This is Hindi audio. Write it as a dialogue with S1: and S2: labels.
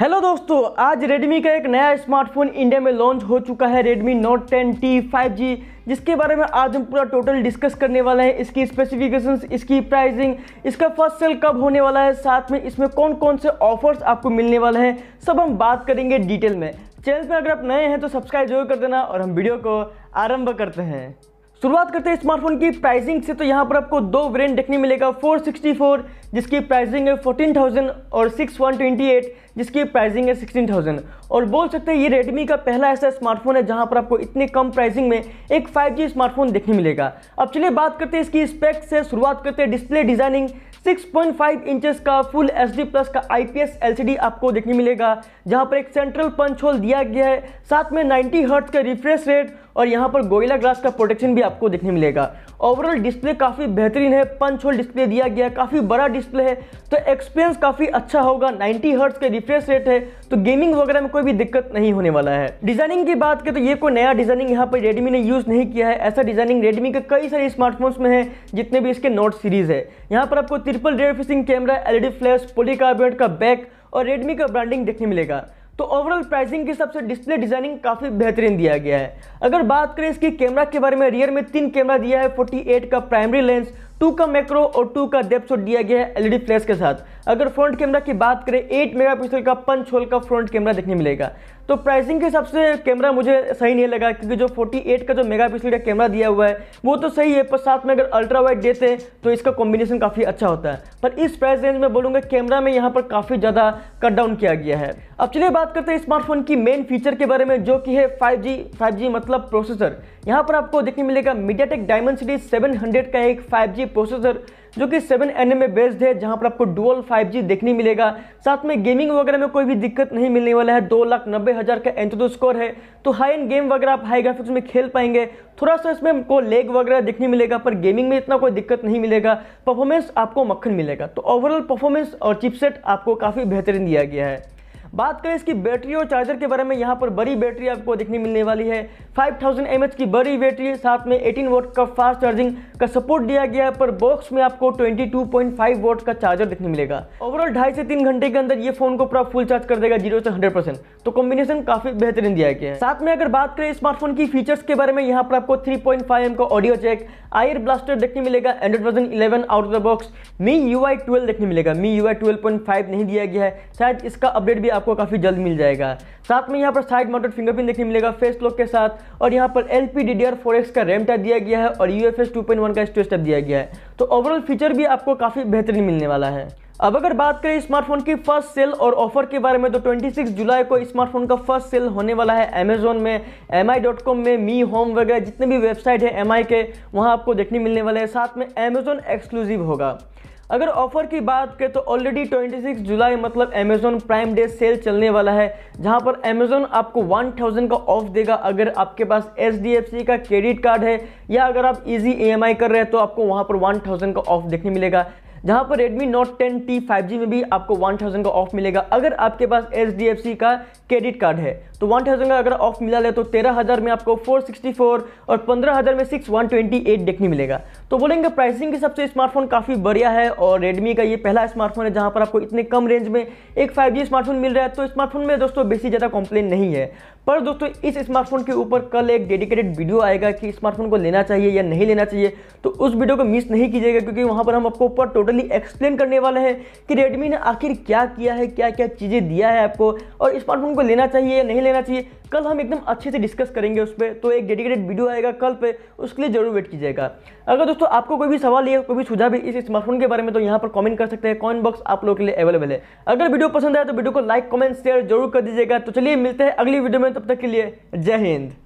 S1: हेलो दोस्तों आज रेडमी का एक नया स्मार्टफोन इंडिया में लॉन्च हो चुका है रेडमी नोट 10T 5G जिसके बारे में आज हम पूरा टोटल डिस्कस करने वाले हैं इसकी स्पेसिफिकेशंस इसकी प्राइसिंग इसका फर्स्ट सेल कब होने वाला है साथ में इसमें कौन कौन से ऑफर्स आपको मिलने वाले हैं सब हम बात करेंगे डिटेल में चैनल पर अगर आप नए हैं तो सब्सक्राइब जरूर कर देना और हम वीडियो को आरम्भ करते हैं शुरुआत करते हैं स्मार्टफोन की प्राइसिंग से तो यहाँ पर आपको दो वेरिएंट देखने मिलेगा 464 जिसकी प्राइसिंग है 14,000 और 6128 जिसकी प्राइसिंग है 16,000 और बोल सकते हैं ये रेडमी का पहला ऐसा स्मार्टफोन है जहाँ पर आपको इतने कम प्राइसिंग में एक 5G स्मार्टफोन देखने मिलेगा अब चलिए बात करते हैं इसकी स्पेक्स से शुरुआत करते हैं डिस्प्ले डिजाइनिंग 6.5 इंचेस का फुल एच प्लस का आईपीएस एलसीडी आपको देखने मिलेगा जहां पर एक सेंट्रल पंच होल दिया गया है साथ में 90 हर्ट्ज का रिफ्रेश रेट और यहां पर गोयला ग्लास का प्रोटेक्शन भी आपको देखने मिलेगा ओवरऑल डिस्प्ले काफ़ी बेहतरीन है पंच होल डिस्प्ले दिया गया है काफ़ी बड़ा डिस्प्ले है तो एक्सपीरियंस काफ़ी अच्छा होगा 90 हर्ट्स के रिफ्रेश रेट है तो गेमिंग वगैरह में कोई भी दिक्कत नहीं होने वाला है डिजाइनिंग की बात करें तो ये कोई नया डिजाइनिंग यहाँ पर रेडमी ने यूज़ नहीं किया है ऐसा डिजाइनिंग रेडमी के कई सारे स्मार्टफोन्स में है जितने भी इसके नोट सीरीज़ है यहाँ पर आपको ट्रिपल रेयर फिशिंग कैमरा एल फ्लैश पोलिकार्बोनेट का बैक और रेडमी का ब्रांडिंग देखने मिलेगा तो ओवरऑल प्राइसिंग के हिसाब से डिस्प्ले डिजाइनिंग काफ़ी बेहतरीन दिया गया है अगर बात करें इसके कैमरा के बारे में रियर में तीन कैमरा दिया है 48 का प्राइमरी लेंस टू का मैक्रो और टू का डेप्थ शॉट दिया गया है एलईडी फ्लैश के साथ अगर फ्रंट कैमरा की बात करें 8 मेगापिक्सल का पंच होल का फ्रंट कैमरा देखने मिलेगा तो प्राइसिंग के हिसाब से कैमरा मुझे सही नहीं लगा क्योंकि जो 48 का जो मेगापिक्सल का कैमरा दिया हुआ है वो तो सही है पर साथ में अगर अल्ट्रा वाइड देते हैं तो इसका कॉम्बिनेशन काफ़ी अच्छा होता है पर इस प्राइस रेंज में बोलूँगा कैमरा में यहाँ पर काफ़ी ज़्यादा कट डाउन किया गया है अब चलिए बात करते हैं स्मार्टफोन की मेन फीचर के बारे में जो कि है 5G 5G मतलब प्रोसेसर यहाँ पर आपको देखने मिलेगा मीडियाटेक डायमंड सेवन हंड्रेड का एक 5G प्रोसेसर जो कि 7 एन में बेस्ड है जहाँ पर आपको डुअल 5G देखने मिलेगा साथ में गेमिंग वगैरह में कोई भी दिक्कत नहीं मिलने वाला है दो लाख नब्बे हज़ार का एंटो स्कोर है तो हाई एंड गेम वगैरह आप हाई ग्राफिक्स में खेल पाएंगे थोड़ा सा इसमें आपको लेग वगैरह देखने मिलेगा पर गेमिंग में इतना कोई दिक्कत नहीं मिलेगा परफॉर्मेंस आपको मक्खन मिलेगा तो ओवरऑल परफॉर्मेंस और चिपसेट आपको काफ़ी बेहतरीन दिया गया है बात करें इसकी बैटरी और चार्जर के बारे में यहाँ पर बड़ी बैटरी आपको देखने मिलने वाली है 5000 थाउजेंड की बड़ी बैटरी साथ में 18 वोट का फास्ट चार्जिंग का सपोर्ट दिया गया है पर बॉक्स में आपको 22.5 वोट का चार्जर देखने मिलेगा ओवरऑल ढाई से तीन घंटे के अंदर ये फोन को पूरा फुल चार्ज कर देगा जीरो से हंड्रेड तो कॉम्बिनेशन काफी बेहतरीन दिया गया है साथ में अगर बात करें स्मार्टफोन की फीचर्स के बारे में यहाँ पर आपको थ्री पॉइंट का ऑडियो चेक आयर ब्लास्टर देखने मिलेगा Android version eleven out of the box MIUI देखने मिलेगा मी यू आई नहीं दिया गया है शायद इसका अपडेट भी आप आपको काफ़ी जल्द मिल जाएगा साथ में यहाँ पर साइड माउंटेड फिंगरप्रिंट देखने मिलेगा फेस लॉक के साथ और यहाँ पर L P D D R four X का रैम टाइप दिया गया है और U F S two point one का स्टोरेज टाइप दिया गया है तो ओवरऑल फीचर भी आपको काफ़ी बेहतरीन मिलने वाला है अब अगर बात करें स्मार्टफोन की फर्स्ट सेल और ऑफर के बारे में तो 26 जुलाई को स्मार्टफोन का फर्स्ट सेल होने वाला है अमेजोन में एम में मी होम वगैरह जितने भी वेबसाइट है एम के वहाँ आपको देखने मिलने वाले हैं साथ में अमेजोन एक्सक्लूसिव होगा अगर ऑफर की बात करें तो ऑलरेडी 26 जुलाई मतलब अमेजोन प्राइम डे सेल चलने वाला है जहां पर अमेजोन आपको 1000 का ऑफ देगा अगर आपके पास एच का क्रेडिट कार्ड है या अगर आप इजी ई e कर रहे हैं तो आपको वहां पर 1000 का ऑफ देखने मिलेगा जहां पर Redmi Note 10T 5G में भी आपको 1000 का ऑफ मिलेगा अगर आपके पास HDFC का क्रेडिट कार्ड है तो 1000 का अगर ऑफ मिला ले तो 13000 में आपको 464 और 15000 में 6128 देखने मिलेगा तो बोलेंगे प्राइसिंग के हिसाब से स्मार्टफोन काफ़ी बढ़िया है और रेडमी का ये पहला स्मार्टफोन है जहां पर आपको इतने कम रेंज में एक 5G स्मार्टफोन मिल रहा है तो स्मार्टफोन में दोस्तों बेसी ज़्यादा कंप्लेन नहीं है पर दोस्तों इस स्मार्टफोन के ऊपर कल एक डेडिकेटेड वीडियो आएगा कि स्मार्टफोन को लेना चाहिए या नहीं लेना चाहिए तो उस वीडियो को मिस नहीं कीजिएगा क्योंकि वहां पर हम आपको ऊपर टोटल प्रॉपरली एक्सप्लेन करने वाले हैं कि रेडमी ने आखिर क्या किया है क्या क्या चीज़ें दिया है आपको और स्मार्टफोन को लेना चाहिए या नहीं लेना चाहिए कल हम एकदम अच्छे से डिस्कस करेंगे उस पर तो एक डेडिकेटेड वीडियो आएगा कल पे उसके लिए जरूर वेट कीजिएगा अगर दोस्तों आपको कोई भी सवाल या कोई भी सुझाव भी इस स्मार्टफोन के बारे में तो यहाँ पर कमेंट कर सकते हैं कॉमेंट बॉक्स आप लोगों के लिए अवेलेबल है अगर वीडियो पसंद आया तो वीडियो को लाइक कमेंट शेयर जरूर कर दीजिएगा तो चलिए मिलते हैं अगली वीडियो में तब तक के लिए जय हिंद